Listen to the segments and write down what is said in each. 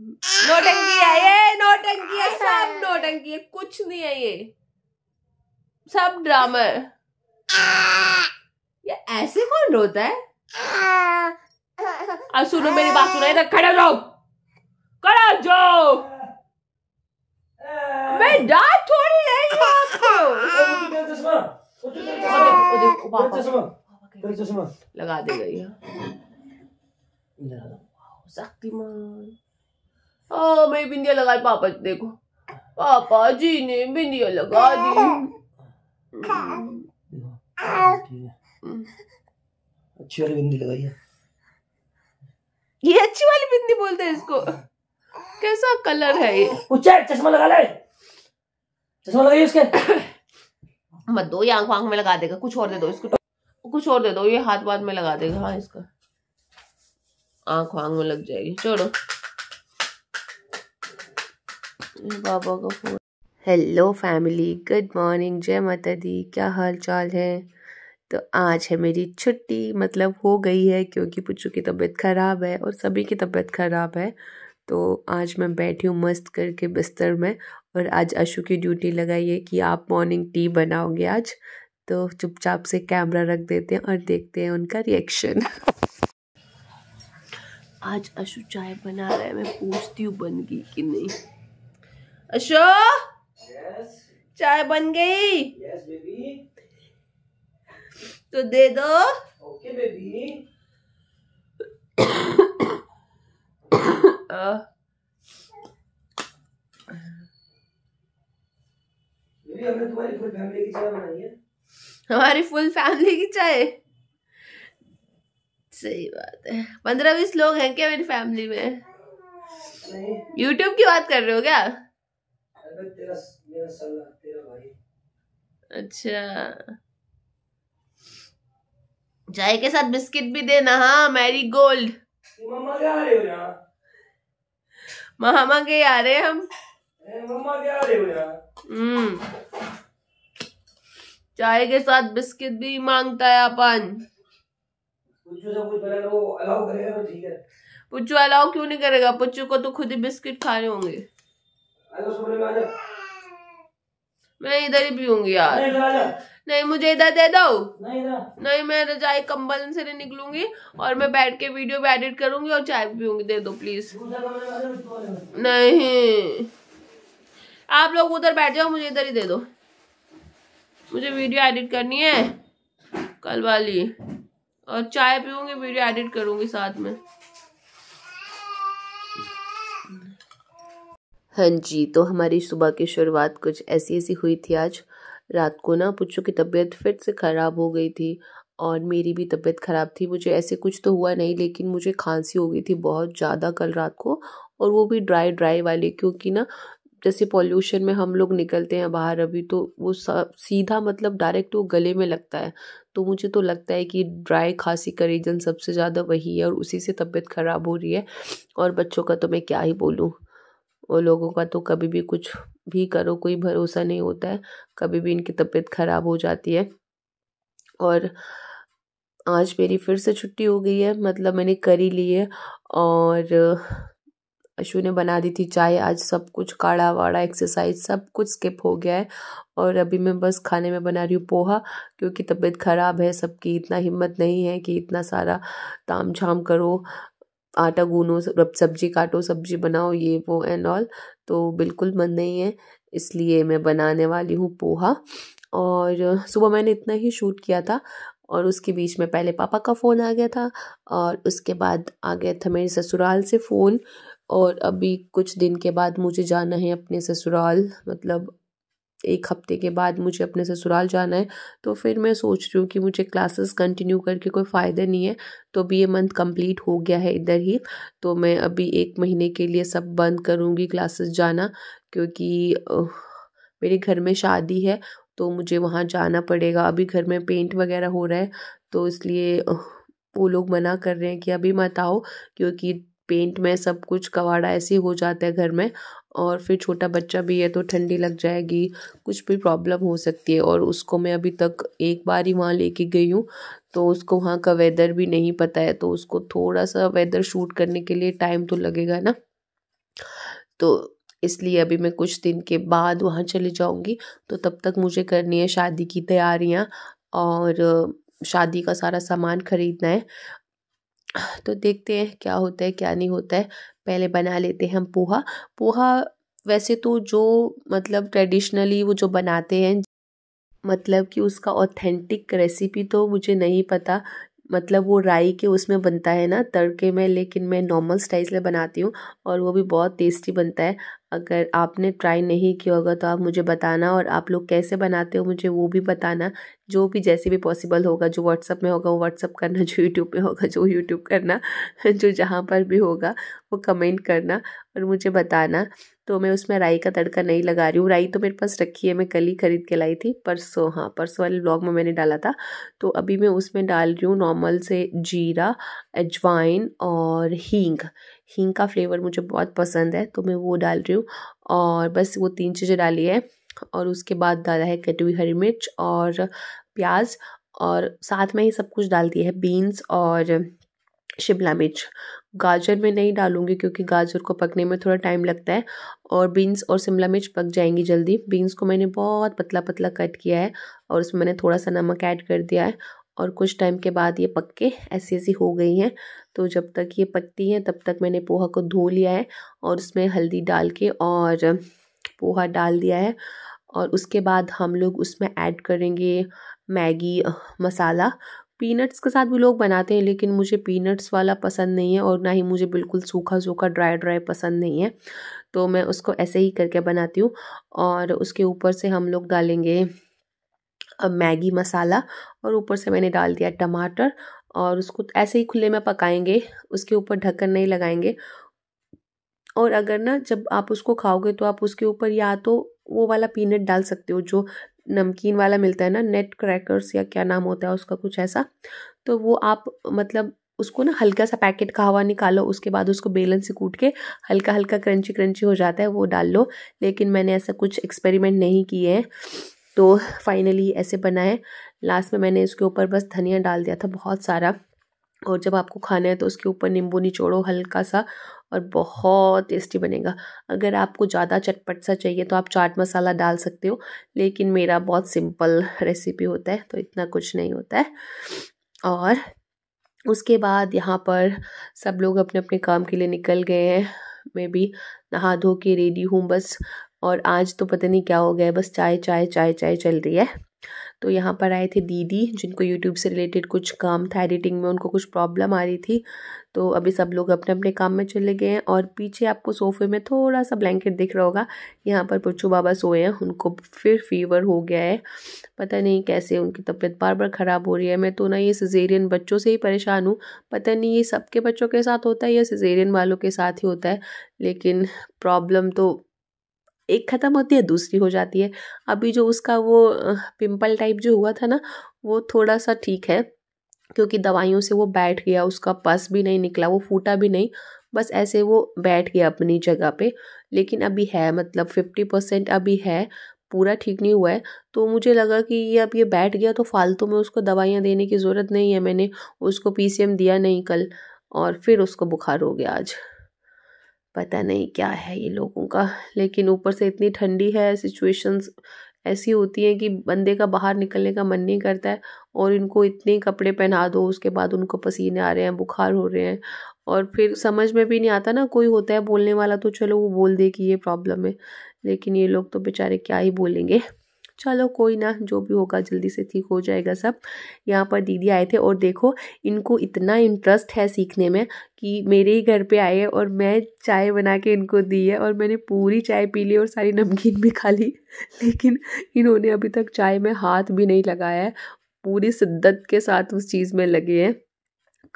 नोटंकी है ये नोटंकी है सब नोटंकी है कुछ नहीं है ये सब ड्रामा ये ऐसे कौन रोता है अब सुनो मेरी बात सुनो इधर खड़े हो जाओ खड़े जाओ मैं डांट थोड़ी रही हूँ आपको लगा दे गई शक्तिमान हाँ मेरी बिंदिया लगाई पापा जी देखो पापा जी ने बिंदिया लगा दी हम्म। अच्छी वाली बिंदी लगाई है ये अच्छी वाली बिंदी बोलते हैं इसको कैसा कलर है ये उच्चा चश्मा लगा ले चश्मा लगाइए उसके मत दो ये आंख आंख में लगा देगा कुछ और दे दो इसको तो, कुछ और दे दो ये हाथ बाद में लगा देगा हाँ इसका आंख वांख में लग जाएगी छोड़ो बाबा का phone hello family good morning जय माता दी क्या हाल चाल है तो आज है मेरी छुट्टी मतलब हो गई है क्योंकि पुच्चू की तबीयत ख़राब है और सभी की तबीयत ख़राब है तो आज मैं बैठी हूँ मस्त करके बिस्तर में और आज अशु की ड्यूटी लगाई है कि आप मॉर्निंग टी बनाओगे आज तो चुपचाप से कैमरा रख देते हैं और देखते हैं उनका रिएक्शन आज अशु चाय बना रहा है मैं पूछती हूँ बन गई कि नहीं अशोक yes. चाय बन गई yes, तो दे दो हमारी फुल फैमिली की चाय सही बात है पंद्रह बीस लोग हैं क्या मेरी फैमिली में यूट्यूब की बात कर रहे हो क्या अच्छा चाय के साथ बिस्किट भी देना हाँ मैरी गोल्ड मम्मा क्या आ रहे हो यहाँ मामा के आ रहे हम मम्मा क्या रहे हो यहाँ हम्म चाय के साथ बिस्किट भी मांगता है अपन पुच्चू तो अलाउ क्यों नहीं करेगा पुच्चू को तो खुद ही बिस्किट खा रहे होंगे मैं इधर ही पीऊंगी यार नहीं मुझे इधर दे दो नहीं, नहीं मैं रजाई तो कंबल से नहीं निकलूंगी और मैं बैठ के वीडियो भी एडिट करूंगी और चाय पीऊंगी दे दो प्लीज नहीं आप लोग उधर बैठ जाओ मुझे इधर ही दे दो मुझे वीडियो एडिट करनी है कल वाली और चाय पीऊंगी वीडियो एडिट करूंगी साथ में हाँ जी तो हमारी सुबह की शुरुआत कुछ ऐसी ऐसी हुई थी आज रात को ना पुच्छू की तबीयत फिर से ख़राब हो गई थी और मेरी भी तबीयत ख़राब थी मुझे ऐसे कुछ तो हुआ नहीं लेकिन मुझे खांसी हो गई थी बहुत ज़्यादा कल रात को और वो भी ड्राई ड्राई वाली क्योंकि ना जैसे पॉल्यूशन में हम लोग निकलते हैं बाहर अभी तो वो सीधा मतलब डायरेक्ट वो गले में लगता है तो मुझे तो लगता है कि ड्राई खांसी का रीज़न सबसे ज़्यादा वही है और उसी से तबीयत ख़राब हो रही है और बच्चों का तो मैं क्या ही बोलूँ और लोगों का तो कभी भी कुछ भी करो कोई भरोसा नहीं होता है कभी भी इनकी तबीयत ख़राब हो जाती है और आज मेरी फिर से छुट्टी हो गई है मतलब मैंने कर ही ली है और अशु ने बना दी थी चाय आज सब कुछ काढ़ा वाड़ा एक्सरसाइज सब कुछ स्किप हो गया है और अभी मैं बस खाने में बना रही हूँ पोहा क्योंकि तबीयत ख़राब है सबकी इतना हिम्मत नहीं है कि इतना सारा ताम झाम करो आटा गूनो सब्जी काटो सब्जी बनाओ ये वो एंड ऑल तो बिल्कुल मन नहीं है इसलिए मैं बनाने वाली हूँ पोहा और सुबह मैंने इतना ही शूट किया था और उसके बीच में पहले पापा का फ़ोन आ गया था और उसके बाद आ गया था मेरे ससुराल से फ़ोन और अभी कुछ दिन के बाद मुझे जाना है अपने ससुराल मतलब एक हफ्ते के बाद मुझे अपने ससुराल जाना है तो फिर मैं सोच रही हूँ कि मुझे क्लासेस कंटिन्यू करके कोई फ़ायदा नहीं है तो अभी ये मंथ कंप्लीट हो गया है इधर ही तो मैं अभी एक महीने के लिए सब बंद करूँगी क्लासेस जाना क्योंकि मेरे घर में शादी है तो मुझे वहाँ जाना पड़ेगा अभी घर में पेंट वगैरह हो रहा है तो इसलिए वो लोग मना कर रहे हैं कि अभी मत आओ क्योंकि पेंट में सब कुछ कवाड़ा ऐसे हो जाता है घर में और फिर छोटा बच्चा भी है तो ठंडी लग जाएगी कुछ भी प्रॉब्लम हो सकती है और उसको मैं अभी तक एक बार ही वहाँ लेके गई हूँ तो उसको वहाँ का वेदर भी नहीं पता है तो उसको थोड़ा सा वेदर शूट करने के लिए टाइम तो लगेगा ना तो इसलिए अभी मैं कुछ दिन के बाद वहाँ चले जाऊँगी तो तब तक मुझे करनी है शादी की तैयारियाँ और शादी का सारा सामान खरीदना है तो देखते हैं क्या होता है क्या नहीं होता है पहले बना लेते हैं हम पोहा पोहा वैसे तो जो मतलब ट्रेडिशनली वो जो बनाते हैं मतलब कि उसका ऑथेंटिक रेसिपी तो मुझे नहीं पता मतलब वो राई के उसमें बनता है ना तड़के में लेकिन मैं नॉर्मल स्टाइल में बनाती हूँ और वो भी बहुत टेस्टी बनता है अगर आपने ट्राई नहीं किया होगा तो आप मुझे बताना और आप लोग कैसे बनाते हो मुझे वो भी बताना जो भी जैसे भी पॉसिबल होगा जो व्हाट्सअप में होगा वो व्हाट्सअप करना जो यूट्यूब में होगा जो यूट्यूब करना जो जहाँ पर भी होगा वो कमेंट करना और मुझे बताना तो मैं उसमें राई का तड़का नहीं लगा रही हूँ राई तो मेरे पास रखी है मैं कल ही खरीद के लाई थी परसों हाँ परसों वाले ब्लॉग में मैंने डाला था तो अभी मैं उसमें डाल रही हूँ नॉर्मल से जीरा अजवाइन और हींग हींग का फ्लेवर मुझे बहुत पसंद है तो मैं वो डाल रही हूँ और बस वो तीन चीज़ें डाली है और उसके बाद डाला है कटी हुई हरी मिर्च और प्याज और साथ में ही सब कुछ डाल दिया है बीन्स और शिमला मिर्च गाजर में नहीं डालूंगी क्योंकि गाजर को पकने में थोड़ा टाइम लगता है और बीन्स और शिमला मिर्च पक जाएंगी जल्दी बीन्स को मैंने बहुत पतला पतला कट किया है और उसमें मैंने थोड़ा सा नमक ऐड कर दिया है और कुछ टाइम के बाद ये पक के ऐसी ऐसी हो गई हैं तो जब तक ये पकती हैं तब तक मैंने पोहा को धो लिया है और उसमें हल्दी डाल के और पोहा डाल दिया है और उसके बाद हम लोग उसमें ऐड करेंगे मैगी मसाला पीनट्स के साथ भी लोग बनाते हैं लेकिन मुझे पीनट्स वाला पसंद नहीं है और ना ही मुझे बिल्कुल सूखा सूखा ड्राई ड्राई पसंद नहीं है तो मैं उसको ऐसे ही करके बनाती हूँ और उसके ऊपर से हम लोग डालेंगे मैगी मसाला और ऊपर से मैंने डाल दिया टमाटर और उसको ऐसे ही खुले में पकाएंगे उसके ऊपर ढक्कन नहीं लगाएंगे और अगर ना जब आप उसको खाओगे तो आप उसके ऊपर या तो वो वाला पीनट डाल सकते हो जो नमकीन वाला मिलता है ना नेट क्रैकर्स या क्या नाम होता है उसका कुछ ऐसा तो वो आप मतलब उसको ना हल्का सा पैकेट का हवा निकालो उसके बाद उसको बेलन से कूट के हल्का हल्का क्रंची क्रंची हो जाता है वो डाल लो लेकिन मैंने ऐसा कुछ एक्सपेरिमेंट नहीं किए हैं तो फाइनली ऐसे बना है लास्ट में मैंने इसके ऊपर बस धनिया डाल दिया था बहुत सारा और जब आपको खाना है तो उसके ऊपर नींबू निचोड़ो हल्का सा और बहुत टेस्टी बनेगा अगर आपको ज़्यादा चटपट सा चाहिए तो आप चाट मसाला डाल सकते हो लेकिन मेरा बहुत सिंपल रेसिपी होता है तो इतना कुछ नहीं होता है और उसके बाद यहाँ पर सब लोग अपने अपने काम के लिए निकल गए हैं मैं भी नहा धो के रेडी हूँ बस और आज तो पता नहीं क्या हो गया बस चाय चाय चाय चाय चल रही है तो यहाँ पर आए थे दीदी जिनको यूट्यूब से रिलेटेड कुछ काम था एडिटिंग में उनको कुछ प्रॉब्लम आ रही थी तो अभी सब लोग अपने अपने काम में चले गए हैं और पीछे आपको सोफे में थोड़ा सा ब्लैंकेट दिख रहा होगा यहाँ पर पुच्छू बाबा सोए हैं उनको फिर फीवर हो गया है पता नहीं कैसे उनकी तबीयत बार बार ख़राब हो रही है मैं तो ना ये सिजेरियन बच्चों से ही परेशान हूँ पता नहीं ये सबके बच्चों के साथ होता है या सिजेरियन वालों के साथ ही होता है लेकिन प्रॉब्लम तो एक ख़त्म होती है दूसरी हो जाती है अभी जो उसका वो पिंपल टाइप जो हुआ था ना वो थोड़ा सा ठीक है क्योंकि दवाइयों से वो बैठ गया उसका पस भी नहीं निकला वो फूटा भी नहीं बस ऐसे वो बैठ गया अपनी जगह पे लेकिन अभी है मतलब फिफ्टी परसेंट अभी है पूरा ठीक नहीं हुआ है तो मुझे लगा कि ये अब ये बैठ गया तो फालतू में उसको दवाइयाँ देने की ज़रूरत नहीं है मैंने उसको पी दिया नहीं कल और फिर उसको बुखार हो गया आज पता नहीं क्या है ये लोगों का लेकिन ऊपर से इतनी ठंडी है सिचुएशंस ऐसी होती हैं कि बंदे का बाहर निकलने का मन नहीं करता है और इनको इतने कपड़े पहना दो उसके बाद उनको पसीने आ रहे हैं बुखार हो रहे हैं और फिर समझ में भी नहीं आता ना कोई होता है बोलने वाला तो चलो वो बोल दे कि ये प्रॉब्लम है लेकिन ये लोग तो बेचारे क्या ही बोलेंगे चलो कोई ना जो भी होगा जल्दी से ठीक हो जाएगा सब यहाँ पर दीदी आए थे और देखो इनको इतना इंटरेस्ट है सीखने में कि मेरे ही घर पे आए और मैं चाय बना के इनको दी है और मैंने पूरी चाय पी ली और सारी नमकीन भी खा ली लेकिन इन्होंने अभी तक चाय में हाथ भी नहीं लगाया है पूरी शिद्दत के साथ उस चीज़ में लगे हैं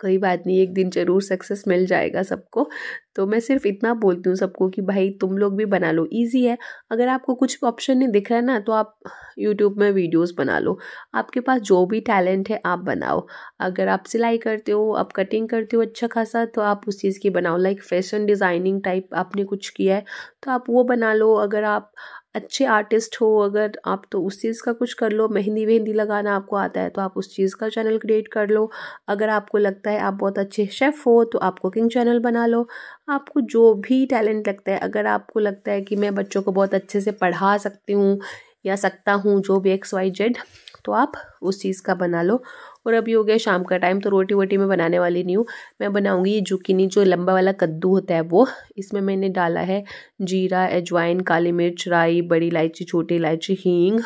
कोई बात नहीं एक दिन ज़रूर सक्सेस मिल जाएगा सबको तो मैं सिर्फ इतना बोलती हूँ सबको कि भाई तुम लोग भी बना लो इजी है अगर आपको कुछ ऑप्शन नहीं दिख रहा है ना तो आप यूट्यूब में वीडियोस बना लो आपके पास जो भी टैलेंट है आप बनाओ अगर आप सिलाई करते हो आप कटिंग करते हो अच्छा खासा तो आप उस चीज़ की बनाओ लाइक फैशन डिज़ाइनिंग टाइप आपने कुछ किया है तो आप वो बना लो अगर आप अच्छे आर्टिस्ट हो अगर आप तो उस चीज़ का कुछ कर लो मेहंदी वेहंदी लगाना आपको आता है तो आप उस चीज़ का चैनल क्रिएट कर लो अगर आपको लगता है आप बहुत अच्छे शेफ़ हो तो आप कुकिंग चैनल बना लो आपको जो भी टैलेंट लगता है अगर आपको लगता है कि मैं बच्चों को बहुत अच्छे से पढ़ा सकती हूँ या सकता हूँ जो भी एक्स वाई जेड तो आप उस चीज़ का बना लो और अभी हो गया शाम का टाइम तो रोटी वोटी मैं बनाने वाली नहीं हूँ मैं बनाऊँगी ये जुकीनी जो लंबा वाला कद्दू होता है वो इसमें मैंने डाला है जीरा एजवाइन काली मिर्च राई बड़ी इलायची छोटी इलायची हींग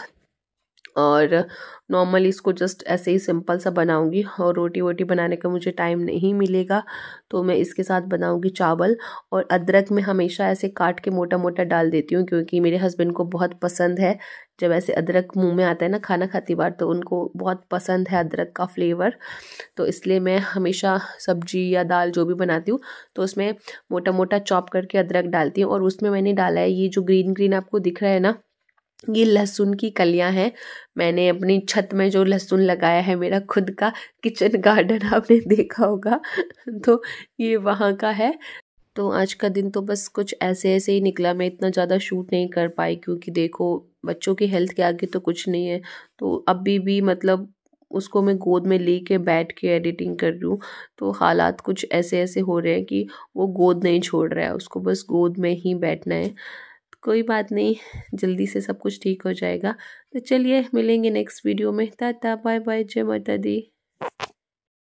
और नॉर्मली इसको जस्ट ऐसे ही सिंपल सा बनाऊंगी और रोटी वोटी बनाने का मुझे टाइम नहीं मिलेगा तो मैं इसके साथ बनाऊंगी चावल और अदरक में हमेशा ऐसे काट के मोटा मोटा डाल देती हूँ क्योंकि मेरे हस्बैंड को बहुत पसंद है जब ऐसे अदरक मुंह में आता है ना खाना खाती बार तो उनको बहुत पसंद है अदरक का फ्लेवर तो इसलिए मैं हमेशा सब्जी या दाल जो भी बनाती हूँ तो उसमें मोटा मोटा चॉप करके अदरक डालती हूँ और उसमें मैंने डाला है ये जो ग्रीन ग्रीन आपको दिख रहा है ना ये लहसुन की कलियां हैं मैंने अपनी छत में जो लहसुन लगाया है मेरा खुद का किचन गार्डन आपने देखा होगा तो ये वहाँ का है तो आज का दिन तो बस कुछ ऐसे ऐसे ही निकला मैं इतना ज़्यादा शूट नहीं कर पाई क्योंकि देखो बच्चों की हेल्थ के आगे तो कुछ नहीं है तो अभी भी मतलब उसको मैं गोद में ले के बैठ के एडिटिंग कर रही हूँ तो हालात कुछ ऐसे ऐसे हो रहे हैं कि वो गोद नहीं छोड़ रहा है उसको बस गोद में ही बैठना है कोई बात नहीं जल्दी से सब कुछ ठीक हो जाएगा तो चलिए मिलेंगे नेक्स्ट वीडियो में ता बाय बाय जय माता दी